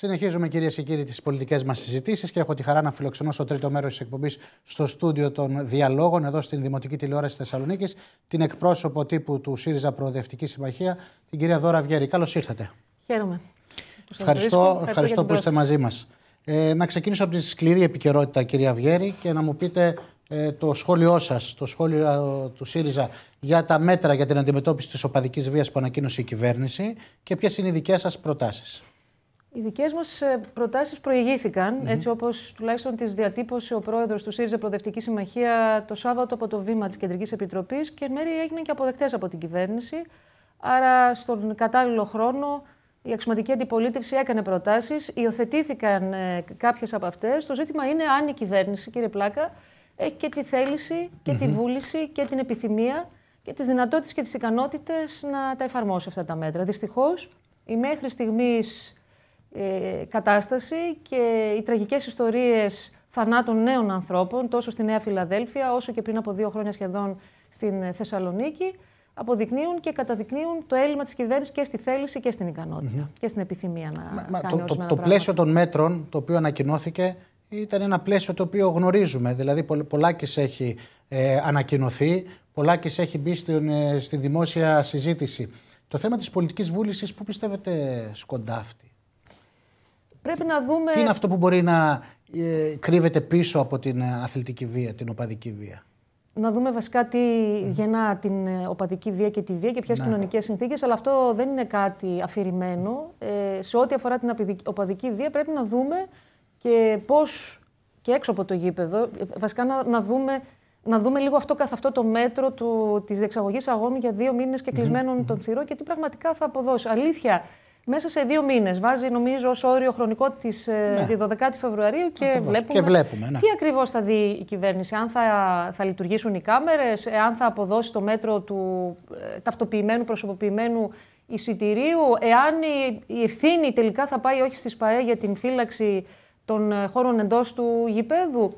Συνεχίζουμε κυρίες και κύριοι τις πολιτικές μας συζητήσεις και έχω τη χαρά να φιλοξενώ στο τρίτο μέρος της εκπομπής στο στούντιο των διαλόγων εδώ στην Δημοτική Τηλεόραση Θεσσαλονίκης την εκπρόσωπο τύπου του ΣΥΡΙΖΑ Προοδευτική Συμμαχία, την κυρία Δώρα Βιέρη. Καλώς ήρθατε. Χαίρομαι. Ευχαριστώ, ευχαριστώ, που είστε μαζί μας. Ε, να ξεκινήσω από τη σκληρή επικαιρότητα, κυρία Βιέρη, και να μου πείτε ε, το σχόλιο σας, το σχόλιο ε, του ΣΥΡΙΖΑ για τα μέτρα για την αντιμετώπιση της οπαδικής βίας που ανακοίνωσε η κυβέρνηση και ποιες είναι οι δικές σας προτάσεις. Οι δικές μας ε, προτάσεις προηγήθηκαν, έτσι όπως τουλάχιστον τις διατύπωσε ο πρόεδρος του ΣΥΡΙΖΑ Προδευτική Συμμαχία το Σάββατο από το βήμα της Κεντρικής Επιτροπής και εν μέρει έγιναν και αποδεκτές από την κυβέρνηση. Άρα, στον κατάλληλο χρόνο, η αξιωματική αντιπολίτευση έκανε προτάσεις, υιοθετήθηκαν ε, κάποιες από αυτές. Το ζήτημα είναι αν η κυβέρνηση, κύριε Πλάκα, έχει και τη θέληση και τη βούληση και την επιθυμία και τις δυνατότητες και τις ικανότητες να τα εφαρμόσει αυτά τα μέτρα. Δυστυχώς, η μέχρι στιγμής ε, κατάσταση και οι τραγικές ιστορίες θανάτων νέων ανθρώπων, τόσο στη Νέα Φιλαδέλφια, όσο και πριν από δύο χρόνια σχεδόν στην ε, Θεσσαλονίκη, αποδεικνύουν και καταδεικνύουν το έλλειμμα της κυβέρνησης και στη θέληση και στην ικανοτητα και στην επιθυμία να Μα, κάνει το, το, το πλαίσιο των μέτρων το οποίο ανακοινώθηκε ήταν ένα πλαίσιο το οποίο γνωρίζουμε. Δηλαδή, πολλάκις έχει ε, ανακοινωθεί, πολλάκις έχει μπει στην, ε, στη δημόσια συζήτηση. Το θέμα της πολιτικής βούλησης, πού πιστεύετε σκοντάφτη. Πρέπει να δούμε. Τι είναι αυτό που μπορεί να ε, κρύβεται πίσω από την ε, αθλητική βία, την οπαδική βία. Να δούμε βασικά τι mm. γεννά την ε, οπαδική βία και τη βία και ποιες ναι. κοινωνικές συνθήκες, αλλά αυτό δεν είναι κάτι αφηρημένο. Ε, σε ό,τι αφορά την οπαδική βία, πρέπει να δούμε και πώς και έξω από το γήπεδο, βασικά να, δούμε να δούμε λίγο αυτό καθ' αυτό το μέτρο της διεξαγωγής αγώνων για δύο μήνες και κλεισμενων mm των και τι πραγματικά θα αποδώσει. Αλήθεια, μέσα σε δύο μήνες. Βάζει, νομίζω, ως όριο χρονικό ε, ναι. τη ναι. 12η Φεβρουαρίου και βλέπουμε, ναι. τι ακριβώς θα δει η κυβέρνηση. Αν θα, θα λειτουργήσουν οι κάμερες, ε, αν θα αποδώσει το μέτρο του ε, ταυτοποιημένου, προσωποποιημένου εισιτηρίου, εάν η, ευθύνη τελικά θα πάει όχι στη ΠαΕ για την φύλαξη των χώρων εντός του γηπέδου.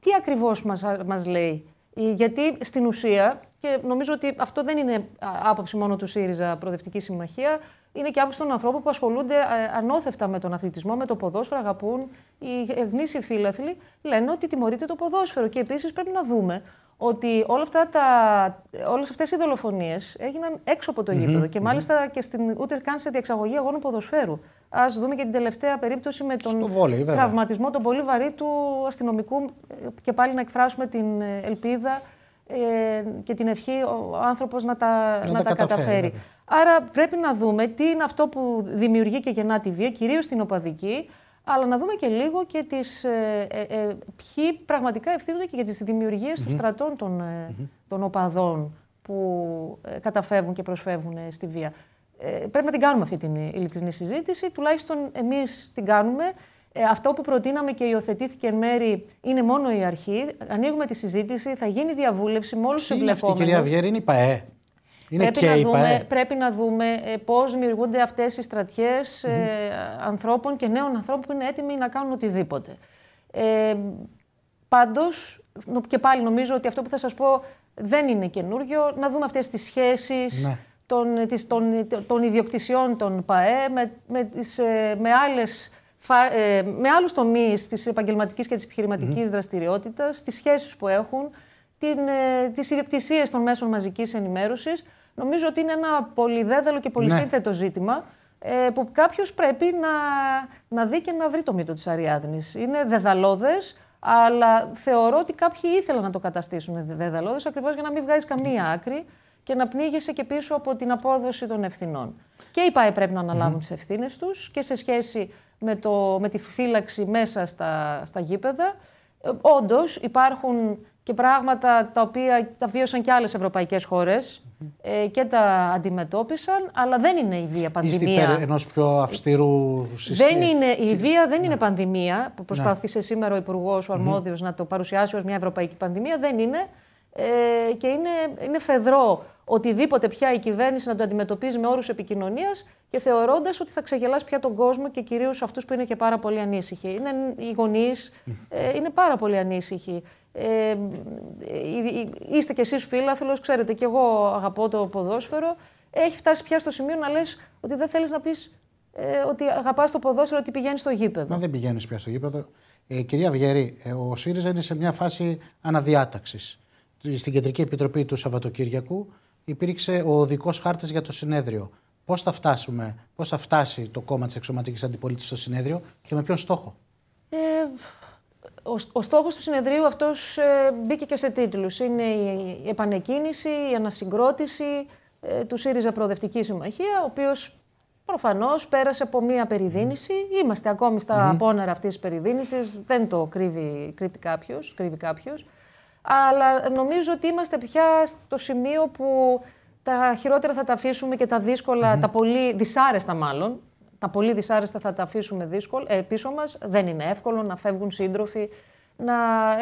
τι ακριβώς μα μας λέει. Ε, γιατί στην ουσία, και νομίζω ότι αυτό δεν είναι άποψη μόνο του ΣΥΡΙΖΑ Προοδευτική Συμμαχία, είναι και άποψη των ανθρώπων που ασχολούνται ε, ανώθευτα με τον αθλητισμό, με το ποδόσφαιρο, αγαπούν. Οι γνήσιοι φίλαθλοι λένε ότι τιμωρείται το ποδόσφαιρο. Και επίσης πρέπει να δούμε ότι όλα αυτά τα, όλες αυτές οι δολοφονίες έγιναν έξω από το γηπεδο και μαλιστα και στην, ούτε καν σε διεξαγωγή αγώνων ποδοσφαίρου. Ας δούμε και την τελευταία περίπτωση με τον τραυματισμό τον πολύ βαρύ του αστυνομικού ε, και πάλι να εκφράσουμε την ε, ελπίδα ε, και την ευχή ο άνθρωπος να τα, να, τα, καταφέρει. Άρα πρέπει να δούμε τι είναι αυτό που δημιουργεί και γεννά τη βία, κυρίως την οπαδική, αλλά να δούμε και λίγο και τις, ε, ε, ε, ποιοι πραγματικά ευθύνονται και για τις δημιουργίες των στρατών των, ε, των οπαδών που καταφεύγουν και προσφεύγουν στη βία. Πρέπει να την κάνουμε αυτή την ειλικρινή συζήτηση, τουλάχιστον εμείς την κάνουμε. αυτό που προτείναμε και υιοθετήθηκε εν μέρη είναι μόνο η αρχή. Ανοίγουμε τη συζήτηση, θα γίνει διαβούλευση με όλους η κυρία Βιέρη είναι η πρέπει, να δούμε, πρέπει να δούμε πώς δημιουργούνται αυτές οι στρατιε ανθρώπων και νέων ανθρώπων που είναι έτοιμοι να κάνουν οτιδήποτε. Ε, Πάντως, και πάλι νομίζω ότι αυτό που θα σας πω δεν είναι καινούριο. Να δούμε αυτές τις σχέσεις. Ναι. Των, ε, ε, των, ιδιοκτησιών των ΠΑΕ, με, με, τις, ε, με, άλλες, άλλους τομείς της επαγγελματικής και της επιχειρηματικης mm-hmm. δραστηριότητας, τις σχέσεις που έχουν, την, τις των μέσων μαζικής ενημέρωσης, νομίζω ότι είναι ένα πολυδέδαλο και ναι. πολυσύνθετο ζήτημα ε, που κάποιος πρέπει να, να δει και να βρει το μύτο της Αριάδνης. Είναι δεδαλώδες, αλλά θεωρώ ότι κάποιοι ήθελαν να το καταστήσουν δεδαλώδες ακριβώς για να μην βγάζει καμία άκρη και να πνίγεσαι και πίσω από την απόδοση των ευθυνών. Και οι ΠΑΕ πρέπει να αναλάβουν mm. τις ευθύνες τους και σε σχέση με, το, με τη φύλαξη μέσα στα, στα γήπεδα. Ε, Όντως, υπάρχουν και πράγματα τα οποία τα βίωσαν και άλλες ευρωπαϊκές χώρες ε, και τα αντιμετώπισαν, αλλά δεν είναι η βία πανδημία. Είστε ενός πιο αυστηρού συστήματο. Δεν είναι, η βία δεν ναι. είναι πανδημία που ναι. προσπαθεί σε σήμερα ο Υπουργός, ο αρμόδιος, να το παρουσιάσει ως μια ευρωπαϊκή πανδημία. Δεν είναι ε, και είναι, είναι φεδρό οτιδήποτε πια η κυβέρνηση να το αντιμετωπίζει με όρους επικοινωνίας και θεωρώντας ότι θα ξεγελάσει πια τον κόσμο και κυρίως αυτούς που είναι και πάρα πολύ ανήσυχοι. Είναι οι γονείς, ε, είναι πάρα πολύ ανήσυχοι. Ε, ε, ε είστε κι εσείς φίλαθλος, ξέρετε κι εγώ αγαπώ το ποδόσφαιρο. Έχει φτάσει πια στο σημείο να λες ότι δεν θέλεις να πεις ε, ότι αγαπάς το ποδόσφαιρο, ότι πηγαίνεις στο γήπεδο. Μα δεν πηγαίνεις πια στο γήπεδο. Ε, κυρία ε, ο ΣΥΡΙΖΑ είναι σε μια φάση αναδιάταξης στην Κεντρική Επιτροπή του Σαββατοκύριακου υπήρξε ο οδικός χάρτης για το συνέδριο. Πώς θα φτάσουμε, πώς θα φτάσει το κόμμα της εξωματικής αντιπολίτευσης στο συνέδριο και με ποιον στόχο. Ε, ο, ο στόχος του συνεδρίου αυτός ε, μπήκε και σε τίτλους. Είναι η επανεκκίνηση, η ανασυγκρότηση ε, του ΣΥΡΙΖΑ Προοδευτική Συμμαχία, ο οποίος προφανώς πέρασε από μία περιδίνηση. Είμαστε ακόμη στα mm αυτή απόνερα αυτής της περιδίνησης, δεν το κρύβει, κρύβει Κρύβει αλλά νομίζω ότι είμαστε πια στο σημείο που τα χειρότερα θα τα αφήσουμε και τα δύσκολα, mm-hmm. τα πολύ δυσάρεστα μάλλον, τα πολύ δυσάρεστα θα τα αφήσουμε δύσκολα, ε, πίσω μας. Δεν είναι εύκολο να φεύγουν σύντροφοι, να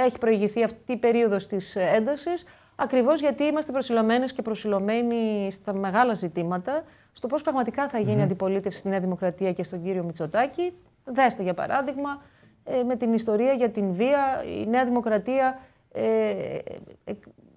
έχει προηγηθεί αυτή η περίοδος της έντασης, ακριβώς γιατί είμαστε προσιλωμένες και προσιλωμένοι στα μεγάλα ζητήματα, στο πώς πραγματικά θα γίνει αντιπολίτευση στη Νέα Δημοκρατία και στον κύριο Μητσοτάκη. Δέστε για παράδειγμα, ε, με την ιστορία για την βία, η Νέα Δημοκρατία ε, ε,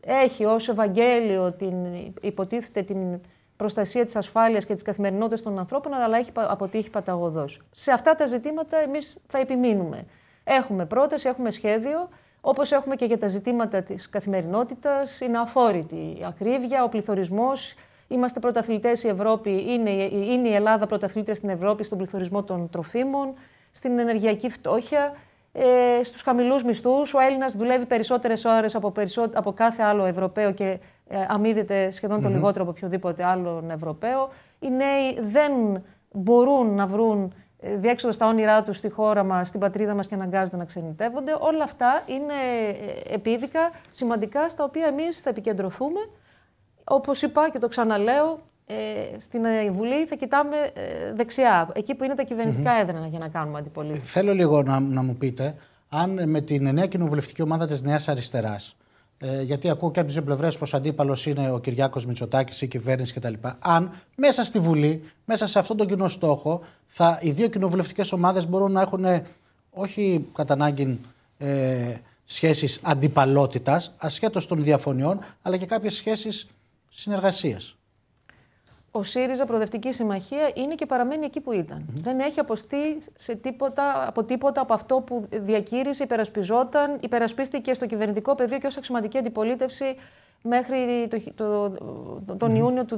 έχει ως Ευαγγέλιο την, υποτίθεται την προστασία της ασφάλειας και της καθημερινότητας των ανθρώπων, αλλά έχει αποτύχει παταγωδός. Σε αυτά τα ζητήματα εμείς θα επιμείνουμε. Έχουμε πρόταση, έχουμε σχέδιο, όπως έχουμε και για τα ζητήματα της καθημερινότητας, είναι αφόρητη η ακρίβεια, ο πληθωρισμός, Είμαστε πρωταθλητές η Ευρώπη, είναι, είναι η Ελλάδα πρωταθλήτρια στην Ευρώπη στον πληθωρισμό των τροφίμων, στην ενεργειακή φτώχεια ε, στους χαμηλούς μισθούς. Ο Έλληνας δουλεύει περισσότερες ώρες από, από κάθε άλλο Ευρωπαίο και ε, σχεδον το λιγότερο από οποιοδήποτε άλλον Ευρωπαίο. Οι νέοι δεν μπορούν να βρουν ε, διέξοδο στα όνειρά τους στη χώρα μας, στην πατρίδα μας και αναγκάζονται να ξενιτεύονται. Όλα αυτά είναι ε, επίδικα σημαντικά στα οποία εμείς θα επικεντρωθούμε. Όπως είπα και το ξαναλέω, ε, στην ε, Βουλή θα κοιτάμε ε, δεξιά, εκεί που είναι τα κυβερνητικα έδρανα για να κάνουμε αντιπολίτευση. Θέλω λίγο να, να μου πείτε αν ε, με την νέα κοινοβουλευτική ομάδα της Νέας Αριστεράς. γιατί ακούω και από τις δύο πλευρές πως αντίπαλος είναι ο Κυριάκος Μητσοτάκης, η κυβέρνηση κτλ. Αν μέσα στη Βουλή, μέσα σε αυτόν τον κοινό στόχο, θα, οι δύο κοινοβουλευτικές ομάδες μπορούν να έχουν όχι κατά ανάγκη ε, σχέσεις αντιπαλότητας, ασχέτως των διαφωνιών, αλλά και κάποιες σχέσεις συνεργασίας ο ΣΥΡΙΖΑ Προοδευτική Συμμαχία είναι και παραμένει εκεί που ήταν. Δεν έχει αποστεί σε τίποτα, από τίποτα από αυτό που διακήρυσε, υπερασπιζόταν, υπερασπίστηκε στο κυβερνητικό πεδίο και ως αξιωματική αντιπολίτευση μέχρι το, τον Ιούνιο του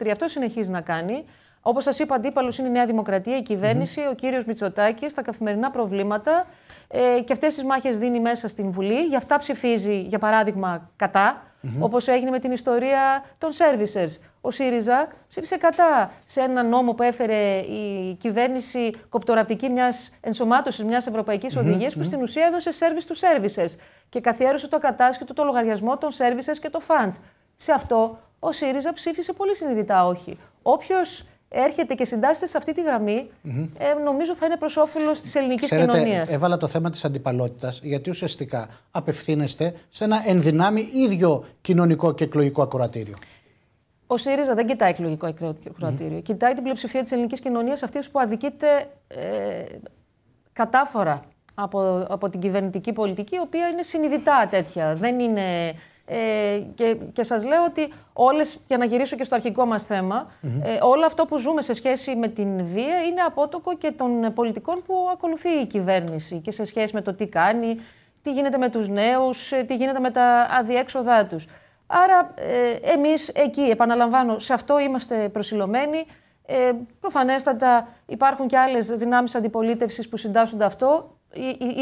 2023. Αυτό συνεχίζει να κάνει. Όπως σας είπα, αντίπαλος είναι η Νέα Δημοκρατία, η κυβέρνηση, ο κύριος Μητσοτάκης, τα καθημερινά προβλήματα. Ε, και αυτές τις μάχες δίνει μέσα στην Βουλή. Γι' αυτά ψηφίζει, για παράδειγμα, κατά, όπως έγινε με την ιστορία των σερβισερ ο ΣΥΡΙΖΑ ψήφισε κατά σε ένα νόμο που έφερε η κυβέρνηση κοπτοραπτική μιας ενσωμάτωσης μιας ευρωπαϊκής mm-hmm, οδηγίας που στην ουσία έδωσε service του services και καθιέρωσε το κατάσχετο, το λογαριασμό των services και το funds. Σε αυτό ο ΣΥΡΙΖΑ ψήφισε πολύ συνειδητά όχι. Όποιος έρχεται και συντάσσεται σε αυτή τη γραμμη mm-hmm. Ε, νομίζω θα είναι προς όφελος της ελληνικής κοινωνίας. Έβαλα το θέμα της αντιπαλότητας, γιατί ουσιαστικά απευθύνεστε σε ένα ενδυνάμει ίδιο κοινωνικό και εκλογικό ακροατήριο. Ο ΣΥΡΙΖΑ δεν κοιτάει εκλογικό κρατήριο. Κοιτάει την πλειοψηφία της ελληνικής κοινωνίας, αυτής που αδικείται ε, κατάφορα από, από την κυβερνητική πολιτική, η οποία είναι συνειδητά τέτοια. Δεν είναι. Ε, και, και σας λέω ότι όλες, για να γυρίσω και στο αρχικό μας θέμα, mm-hmm. όλο αυτό που ζούμε σε σχέση με την βία είναι απότοκο και των πολιτικών που ακολουθεί η κυβέρνηση και σε σχέση με το τι κάνει, τι γίνεται με τους νέους, ε, τι γίνεται με τα αδιέξοδά τους. Άρα ε, εμείς εκεί, επαναλαμβάνω, σε αυτό είμαστε προσιλωμένοι. Ε, προφανέστατα υπάρχουν και άλλες δυνάμεις αντιπολίτευσης που συντάσσονται αυτό.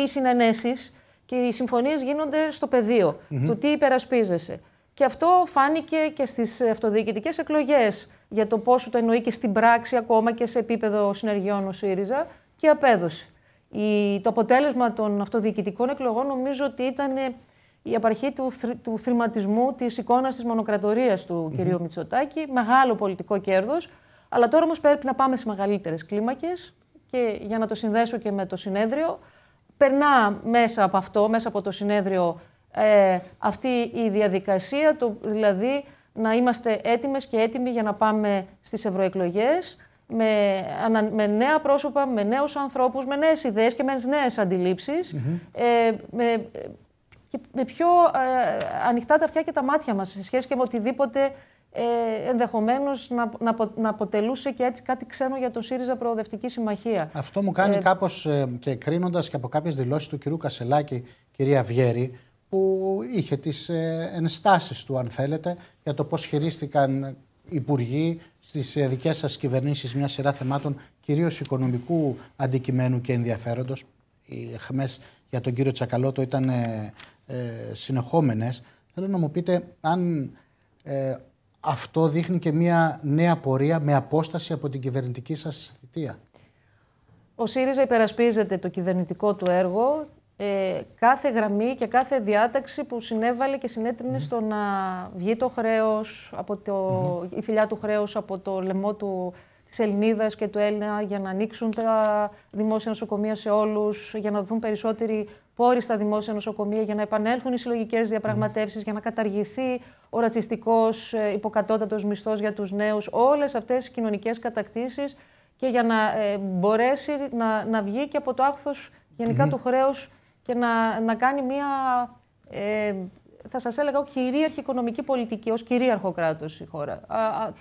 Οι, συνενέσεις και οι συμφωνίες γίνονται στο πεδιο του τι υπερασπίζεσαι. Και αυτό φάνηκε και στις αυτοδιοικητικές εκλογές για το πόσο το εννοεί και στην πράξη ακόμα και σε επίπεδο συνεργειών ο ΣΥΡΙΖΑ και απέδωσε. Η, το αποτέλεσμα των αυτοδιοικητικών εκλογών νομίζω ότι ήταν ε, η απαρχή του, θρη, θρηματισμού της εικόνας της μονοκρατορίας του mm -hmm. κυρίου Μητσοτάκη. Μεγάλο πολιτικό κέρδος. Αλλά τώρα όμως πρέπει να πάμε σε μεγαλύτερες κλίμακες. Και για να το συνδέσω και με το συνέδριο, περνά μέσα από αυτό, μέσα από το συνέδριο, ε, αυτή η διαδικασία, το, δηλαδή να είμαστε έτοιμες και έτοιμοι για να πάμε στις ευρωεκλογές με, με νέα πρόσωπα, με νέους ανθρώπους, με νέες ιδέες και με νέες αντιλήψεις, ε, με και με πιο ε, ανοιχτά τα αυτιά και τα μάτια μας σε σχέση και με οτιδήποτε ε, ενδεχομένως να, να, να, αποτελούσε και έτσι κάτι ξένο για το ΣΥΡΙΖΑ Προοδευτική Συμμαχία. Αυτό μου κάνει ε, κάπως ε, και κρίνοντας και από κάποιες δηλώσεις του κυρίου Κασελάκη, κυρία Βιέρη, που είχε τις ε, ενστάσεις του αν θέλετε για το πώς χειρίστηκαν υπουργοί στις ε, δικές σας κυβερνήσεις μια σειρά θεμάτων κυρίως οικονομικού αντικειμένου και ενδιαφέροντος. Οι χμές για τον κύριο Τσακαλώτο ήταν ε, ε, συνεχόμενες, θέλω να μου πείτε αν ε, αυτό δείχνει και μια νέα πορεία με απόσταση από την κυβερνητική σας θητεία. Ο ΣΥΡΙΖΑ υπερασπίζεται το κυβερνητικό του έργο, ε, κάθε γραμμή και κάθε διάταξη που συνέβαλε και συνέτρινε στο να βγει το χρέος, από το, mm. η θηλιά του χρέους από το λαιμό του, της Ελληνίδας και του Έλληνα για να ανοίξουν τα δημόσια νοσοκομεία σε όλους, για να δουν περισσότεροι πόροι στα δημόσια νοσοκομεία για να επανέλθουν οι συλλογικές διαπραγματεύσεις, για να καταργηθεί ο ρατσιστικός ε, υποκατώτατος μισθός για τους νέους, όλες αυτές οι κοινωνικές κατακτήσεις και για να ε, μπορέσει να, να βγει και από το άφθο γενικά του χρέους και να, να κάνει μια. Ε, θα σας έλεγα, ο κυρίαρχη οικονομική πολιτική, ως κυρίαρχο κράτος η χώρα. Α,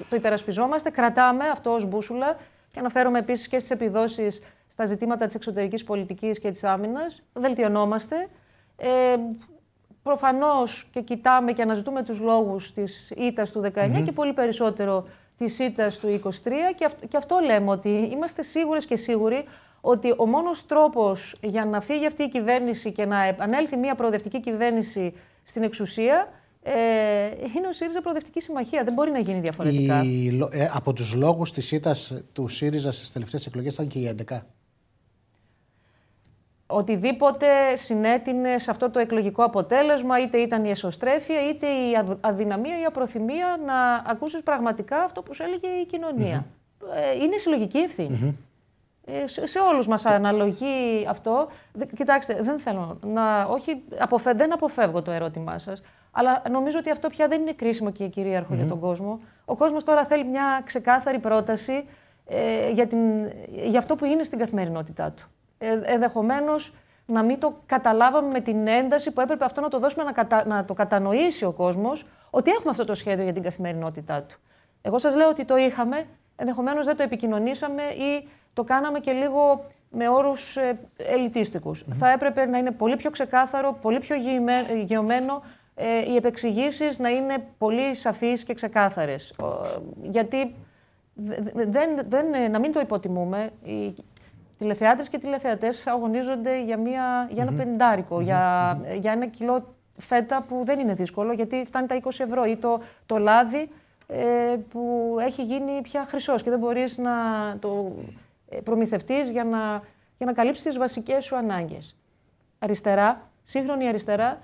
το υπερασπιζόμαστε, κρατάμε αυτό ως μπούσουλα και αναφέρομαι επίσης και στις επιδόσεις στα ζητήματα της εξωτερικής πολιτικής και της άμυνας. Βελτιωνόμαστε. Ε, Προφανώς και κοιτάμε και αναζητούμε τους λόγους της ήττας του 19 και πολύ περισσότερο της ήττας του 23. Και, και αυτό λέμε ότι είμαστε σίγουρες και σίγουροι ότι ο μόνος τρόπος για να φύγει αυτή η κυβέρνηση και να επανέλθει μια προοδευτική κυβέρνηση στην εξουσία ε, είναι ο ΣΥΡΙΖΑ Προοδευτική Συμμαχία. Δεν μπορεί να γίνει διαφορετικά. Ε, από τους λόγους της ήττας του ΣΥΡΙΖΑ στις τελευταίες εκλογές ήταν και η 11. Οτιδήποτε συνέτεινε σε αυτό το εκλογικό αποτέλεσμα, είτε ήταν η εσωστρέφεια, είτε η αδυναμία ή η απροθυμία να ακούσεις πραγματικά αυτό που σου έλεγε η κοινωνια ε, είναι συλλογική ε, σε, όλους μας αναλογεί αυτό. κοιτάξτε, δεν θέλω να... Όχι, δεν αποφεύγω το ερώτημά σας. Αλλά νομίζω ότι αυτό πια δεν είναι κρίσιμο και κυρίαρχο mm-hmm. για τον κόσμο. Ο κόσμος τώρα θέλει μια ξεκάθαρη πρόταση ε, για, την, για αυτό που είναι στην καθημερινότητά του. Ε, Ενδεχομένως να μην το καταλάβαμε με την ένταση που έπρεπε αυτό να το δώσουμε να, να το κατανοήσει ο κόσμος, ότι έχουμε αυτό το σχέδιο για την καθημερινότητά του. Εγώ σας λέω ότι το είχαμε, ενδεχομένως δεν το επικοινωνήσαμε ή το κάναμε και λίγο με όρους ε, Θα έπρεπε να είναι πολύ πιο ξεκάθαρο, πολύ πιο γεωμένο ε, οι επεξηγήσεις να είναι πολύ σαφείς και ξεκάθαρες. Γιατί δεν, δεν, ε, να μην το υποτιμούμε, οι τηλεθεάτρες και τηλεθεατές αγωνίζονται για, μια, για ενα πενταρικο Για, για ένα κιλό φέτα που δεν είναι δύσκολο γιατί φτάνει τα 20 ευρώ ή το, το λάδι ε, που έχει γίνει πια χρυσός και δεν μπορείς να το ε, προμηθευτείς για να, για να καλύψεις τις βασικές σου ανάγκες. Αριστερά, σύγχρονη αριστερά,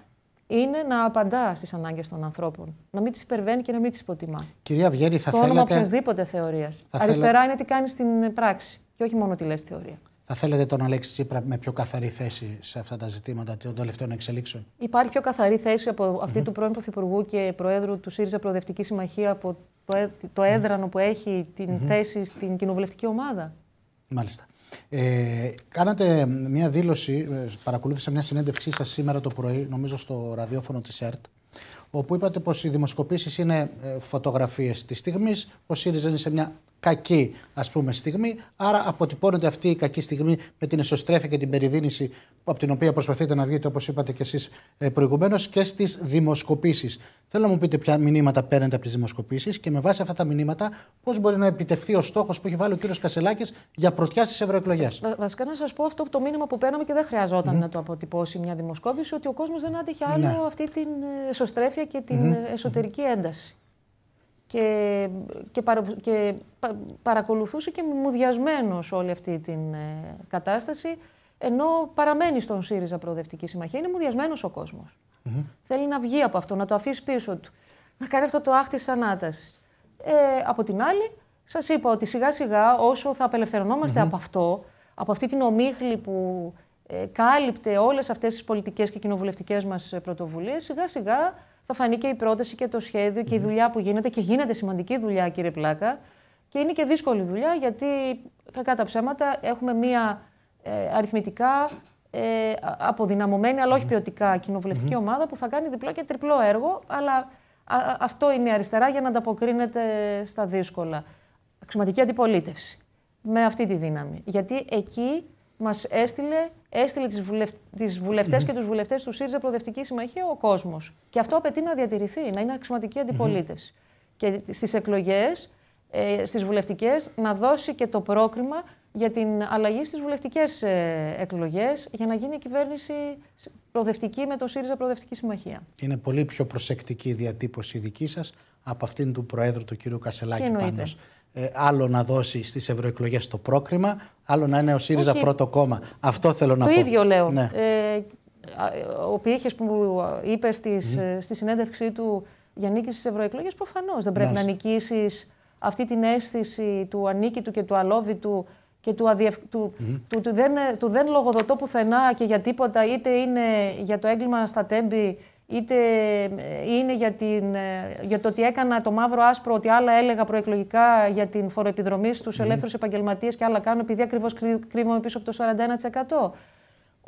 είναι να απαντά στις ανάγκες των ανθρώπων. Να μην τις υπερβαίνει και να μην τις υποτιμά. Κυρία Βιέννη, θα θέλετε... θέλατε. Στο όνομα οποιασδήποτε θεωρίας. Αριστερά είναι τι κάνεις στην πράξη και όχι μόνο τι λες θεωρία. Θα θέλετε τον Αλέξη Τσίπρα με πιο καθαρή θέση σε αυτά τα ζητήματα των τελευταίων εξελίξεων. Υπάρχει πιο καθαρή θέση από του πρώην Πρωθυπουργού και Προέδρου του ΣΥΡΙΖΑ Προοδευτική Συμμαχία από το, ε- έδρανο που έχει την θέση στην κοινοβουλευτική ομάδα. Μάλιστα. Ε, κάνατε μια δήλωση, ε, παρακολούθησα μια συνέντευξή σας σήμερα το πρωί, νομίζω στο ραδιόφωνο της ΕΡΤ, όπου είπατε πως οι δημοσκοπήσεις είναι ε, φωτογραφίες της στιγμής, πως ΣΥΡΙΖΑ είναι σε μια κακή ας πούμε στιγμή. Άρα αποτυπώνεται αυτή η κακή στιγμή με την εσωστρέφεια και την περιδίνηση από την οποία προσπαθείτε να βγείτε όπως είπατε και εσείς ε, προηγουμένως και στις δημοσκοπήσεις. Θέλω να μου πείτε ποια μηνύματα παίρνετε από τις δημοσκοπήσεις και με βάση αυτά τα μηνύματα πώς μπορεί να επιτευχθεί ο στόχος που έχει βάλει ο κύριος Κασελάκης για πρωτιά στις ευρωεκλογές. βασικά να σας πω αυτό το μήνυμα που παίρναμε και δεν χρειαζόταν mm. να το αποτυπώσει μια δημοσκόπηση ότι ο κόσμος δεν άντεχε ναι. άλλο αυτή την ε, εσωστρέφεια και την εσωτερική ένταση και, και, και παρακολουθούσε και μουδιασμένος όλη αυτή την ε, κατάσταση, ενώ παραμένει στον ΣΥΡΙΖΑ Προοδευτική Συμμαχία. Είναι μουδιασμένος ο κοσμος Θέλει να βγει από αυτό, να το αφήσει πίσω του, να κάνει αυτό το άχτη ανάτασης. Ε, από την άλλη, σας είπα ότι σιγά σιγά όσο θα απελευθερωνομαστε από αυτό, από αυτή την ομίχλη που ε, κάλυπτε όλες αυτές τις πολιτικές και κοινοβουλευτικές μας πρωτοβουλίες, σιγά σιγά θα φανεί και η πρόταση και το σχέδιο και η δουλειά που γίνεται. Και γίνεται σημαντική δουλειά, κύριε Πλάκα. Και είναι και δύσκολη δουλειά, γιατί κακά τα ψέματα έχουμε μία ε, αριθμητικά ε, αποδυναμωμένη, αλλά όχι ποιοτικά ομάδα που θα κάνει διπλό και τριπλό έργο. Αλλά αυτό είναι η αριστερά για να ανταποκρίνεται στα δύσκολα. Αξιωματική αντιπολίτευση. Με αυτή τη δύναμη. Γιατί εκεί μας έστειλε, έστειλε τις τις βουλευτε και τους βουλευτές του ΣΥΡΙΖΑ Προοδευτική Συμμαχία ο κόσμος. Και αυτό απαιτεί να διατηρηθεί, να είναι αξιωματική Και στις εκλογές, ε, στις βουλευτικές, να δώσει και το πρόκριμα για την αλλαγή στις βουλευτικές ε, εκλογές για να γίνει η κυβέρνηση προοδευτική με το ΣΥΡΙΖΑ Προοδευτική Συμμαχία. Είναι πολύ πιο προσεκτική η διατύπωση δική σας από αυτήν του Προέδρου του κ. Κασελάκη πάντως. Ε, άλλο να δώσει στις ευρωεκλογές το πρόκριμα, άλλο να είναι ο ΣΥΡΙΖΑ πρώτο κόμμα. Αυτό θέλω να πω. Το ίδιο λέω. Ναι. Ε, ο Πιέχε που είπε ε, στη συνέντευξή του για νίκη στις ευρωεκλογές, προφανώς δεν πρέπει να νικήσεις αυτή την αίσθηση του ανίκητου και του αλόβητου και του, αδιευ... του, του, του, δεν, του δεν λογοδοτώ πουθενά και για τίποτα, είτε είναι για το έγκλημα στα τέμπη, είτε ε, είναι για, την, ε, για το ότι έκανα το μαύρο άσπρο, ότι άλλα έλεγα προεκλογικά για την φοροεπιδρομή στους mm. ελεύθερους επαγγελματίες και άλλα κάνω, επειδή ακριβώς κρύβομαι πίσω από το 41%.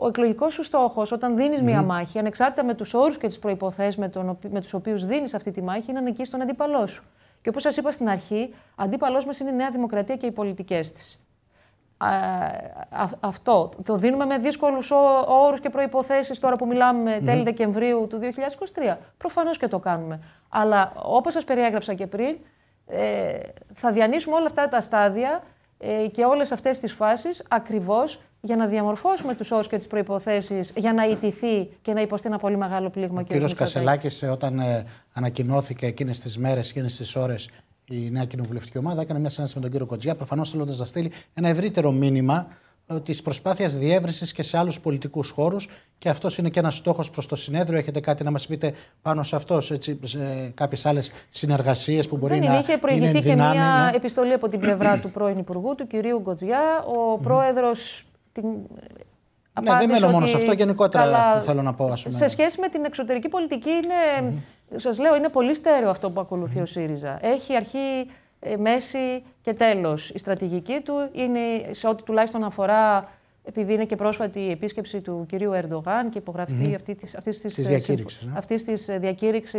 Ο εκλογικός σου στόχος, όταν δίνεις μία μάχη, ανεξάρτητα με τους όρους και τις προποθέσει με, με τους οποίους δίνεις αυτή τη μάχη, είναι να νικήσει τον αντίπαλό σου. Και όπως σας είπα στην αρχή, αντίπαλός μας είναι η Νέα Δημοκρατία και οι πολιτικές της. Α, αυτό. Το δίνουμε με δύσκολους όρους και προποθέσει τώρα που μιλάμε τέλη Δεκεμβρίου του 2023. Προφανώς και το κάνουμε. Αλλά όπως σας περιέγραψα και πριν, ε, θα διανύσουμε όλα αυτά τα στάδια ε, και όλες αυτές τις φάσεις ακριβώς για να διαμορφώσουμε τους όρους και τις προποθέσει για να ιτηθεί και να υποστεί ένα πολύ μεγάλο πλήγμα. Ο, κ. Κασελάκης, όταν ε, ανακοινώθηκε εκείνες τις μέρες, εκείνες τις ώρες η νέα κοινοβουλευτική ομάδα έκανε μια συνάντηση με τον κύριο Κοτζιά, προφανώς θέλοντας να στείλει ένα ευρύτερο μήνυμα ε, της προσπάθειας διεύρυνσης και σε άλλους πολιτικούς χώρους. Και αυτός είναι και ένας στόχος προς το συνέδριο. Έχετε κάτι να μας πείτε πάνω σε αυτός, έτσι, σε κάποιες άλλες συνεργασίες που μπορεί Δεν είναι. να. Είχε προηγηθεί και μια επιστολή από την πλευρά του πρώην Υπουργού, του κυρίου Κοτζιά. Ο πρόεδρος την ναι, δεν μένω μόνο σε αυτό, γενικότερα καλά, θέλω να πω. Ας Σε σχέση με την εξωτερική πολιτική, σας λέω, είναι πολύ στέρεο αυτό που ακολουθει ο ΣΥΡΙΖΑ. Έχει αρχή, ε, μέση και τέλος. Η στρατηγική του είναι, σε ό,τι τουλάχιστον αφορά επειδή είναι και πρόσφατη η επίσκεψη του κυρίου Ερντογάν και υπογραφή αυτή της αυτής της, ε, ναι.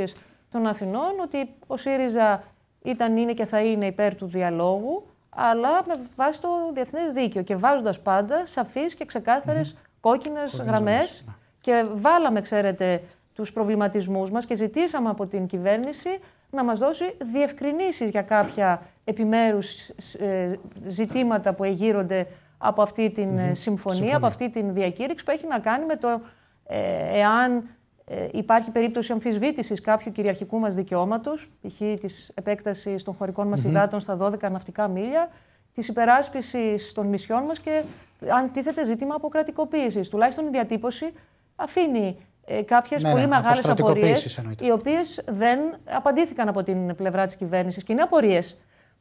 ε, των Αθηνών, ότι ο ΣΥΡΙΖΑ ήταν, είναι και θα είναι υπέρ του διαλόγου, αλλά με βάση το διεθνές δίκαιο και βάζοντας πάντα σαφείς και ξεκάθαρες κόκκινε γραμμέ ναι. και βάλαμε, ξέρετε, τους προβληματισμούς μας και ζητήσαμε από την κυβέρνηση να μας δώσει διευκρινήσεις για κάποια επιμέρους ε, ζητήματα που εγείρονται από αυτή την ε, συμφωνία, από αυτή την διακήρυξη που έχει να κάνει με το ε, εάν υπάρχει περίπτωση αμφισβήτησης κάποιου κυριαρχικού μας δικαιώματος, π.χ. της επέκτασης των χωρικών μας υδάτων στα 12 ναυτικά μίλια, της υπεράσπισης των νησιών μας και αν τίθεται ζήτημα αποκρατικοποίησης. Τουλάχιστον η διατύπωση αφήνει ε, κάποιες ναι, ναι, πολύ ναι, μεγάλες απορίε, οι οποίες δεν απαντήθηκαν από την πλευρά της κυβέρνησης. Και είναι απορίες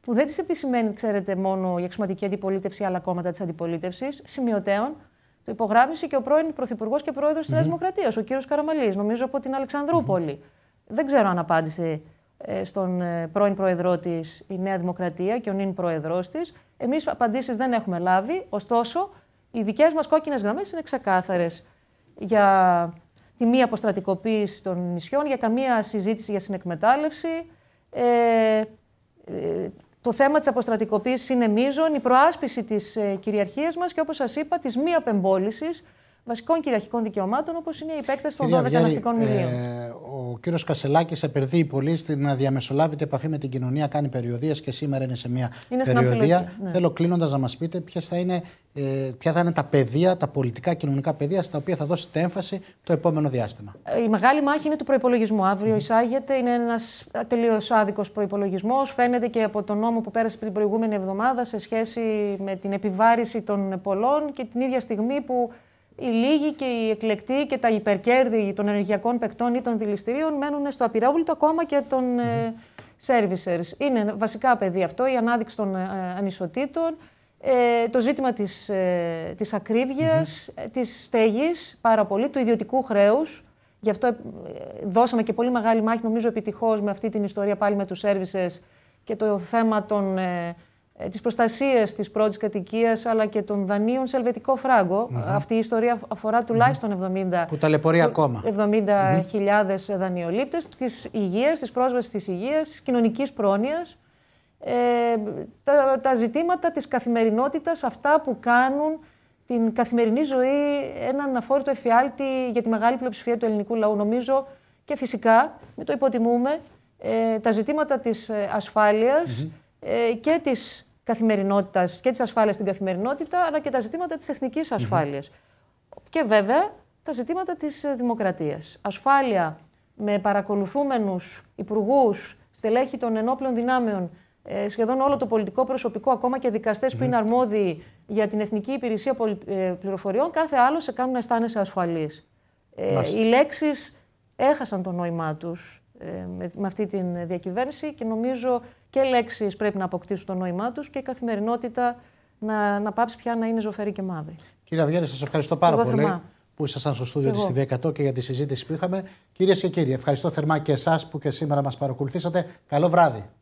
που δεν τις επισημαίνει, ξέρετε, μόνο η εξωματική αντιπολίτευση, άλλα κόμματα της αντιπολίτευσης, σημειωτέων. Το υπογράμμισε και ο πρώην Πρωθυπουργός και Πρόεδρος mm-hmm. της Δημοκρατίας, ο κύριος Καραμαλής, νομίζω από την αλεξανδρουπολη Δεν ξέρω αν απάντησε ε, στον ε, πρώην πρόεδρό της, η Νέα Δημοκρατία και ο νυν πρόεδρός της. Εμείς απαντήσεις δεν έχουμε λάβει. Ωστόσο, οι δικές μας κόκκινες γραμμές είναι ξεκάθαρες για τη μη αποστρατικοποίηση των νησιών, για καμία συζήτηση για συνεκμετάλλευση. Ε, το θέμα της αποστρατικοποίησης είναι μείζον, η προάσπιση της κυριαρχία κυριαρχίας και όπως σας είπα της μη απεμπόλησης βασικών κυριαρχικών δικαιωμάτων, όπως είναι η επέκταση των 12 ναυτικών ε, μιλίων. Ε, ο κύριος Κασελάκης επενδύει πολύ στην αδιαμεσολάβητη επαφή με την κοινωνία, κάνει περιοδίες και σήμερα είναι σε μια είναι περιοδία. Ναι. Θέλω κλείνοντας να μας πείτε ποιες θα είναι, ε, ποια θα είναι τα παιδεία, τα πολιτικά κοινωνικά πεδία, στα οποία θα δώσετε έμφαση το επόμενο διάστημα. Ε, η μεγάλη μάχη είναι του προπολογισμού. Αύριο mm. εισάγεται, είναι ένας τελείως άδικος προπολογισμό. Φαίνεται και από τον νόμο που πέρασε την προηγούμενη εβδομάδα σε σχέση με την επιβάρηση των πολλών και την ίδια στιγμή που οι λίγοι και οι εκλεκτοί και τα υπερκέρδη των ενεργειακών παικτών ή των δηληστηρίων μένουν στο απειράβλητο κόμμα και των mm. Είναι βασικά παιδί αυτό, η ανάδειξη των ε, ανισοτήτων, ε, το ζήτημα της, της ακριβειας της στέγης πάρα πολύ, του ιδιωτικού χρέους. Γι' αυτό δώσαμε και πολύ μεγάλη μάχη, νομίζω επιτυχώς, με αυτή την ιστορία πάλι με τους services και το θέμα των... Ε, τη προστασία της πρώτης κατοικίας αλλά και των δανείων σε ελβετικό φράγκο. Αυτή η ιστορία αφορά τουλάχιστον mm -hmm. 70. που ακόμα. 70.000 mm -hmm. δανειολήπτες, της υγείας, της πρόσβασης της υγείας, τη κοινωνικής πρόνοιας. Ε, τα, τα ζητήματα της καθημερινότητας, αυτά που κάνουν την καθημερινή ζωή έναν αφόρητο εφιάλτη για τη μεγάλη πλειοψηφία του ελληνικού λαού. Νομίζω και φυσικά, μην το υποτιμούμε, ε, τα ζητήματα της ε, ασφάλειας, και της καθημερινότητας και της ασφάλειας στην καθημερινότητα, αλλά και τα ζητήματα της εθνικής Και βέβαια τα ζητήματα της ε, δημοκρατίας. Ασφάλεια με παρακολουθούμενους υπουργούς, στελέχη των ενόπλων δυνάμεων, ε, σχεδόν όλο το πολιτικό προσωπικό, ακόμα και δικαστε που είναι αρμόδιοι για την Εθνική Υπηρεσία ε, Πληροφοριών, κάθε άλλο σε κάνουν να αισθάνεσαι ασφαλής. οι λέξεις έχασαν το νόημά τους με, αυτή την διακυβέρνηση και νομίζω και λέξεις πρέπει να αποκτήσουν το νόημά τους και η καθημερινότητα να, να πάψει πια να είναι ζωφερή και μαύρη. Κύριε Αβγέννη, σας ευχαριστώ πάρα πολύ. που ήσασταν στο στούδιο της TV 100 και για τη συζήτηση που είχαμε. Κυρίες και κύριοι, ευχαριστώ θερμά και εσάς που και σήμερα μας παρακολουθήσατε. Καλό βράδυ.